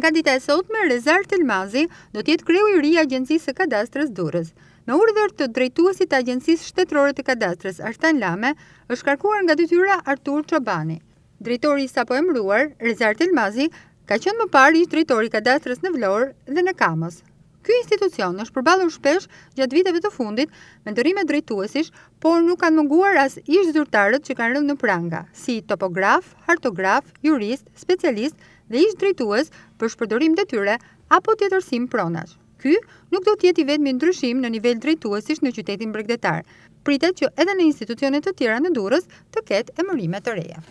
Nga dita e sot me Rezar Telmazi do tjetë kreu i ri agjensis e kadastrës durës. Në urdhër të drejtuasit të agjensis shtetrore të kadastrës Ashtan Lame, është karkuar nga dytyra Artur Qobani. Drejtori sa po emruar, Rezar Telmazi, ka qënë më parë i drejtori kadastrës në Vlorë dhe në Kamosë. Ky institucion është përbalur shpesh gjatë viteve të fundit me ndërime drejtuesish, por nuk kanë munguar as ish zyrtarët që kanë rëndë në pranga, si topograf, hartograf, jurist, specialist dhe ish drejtues për shpërdorim dhe tyre, apo tjetërsim pronash. Ky nuk do tjeti vetë me ndryshim në nivel drejtuesish në qytetin bregdetar, pritet që edhe në institucionet të tjera në durës të ketë emërime të reja.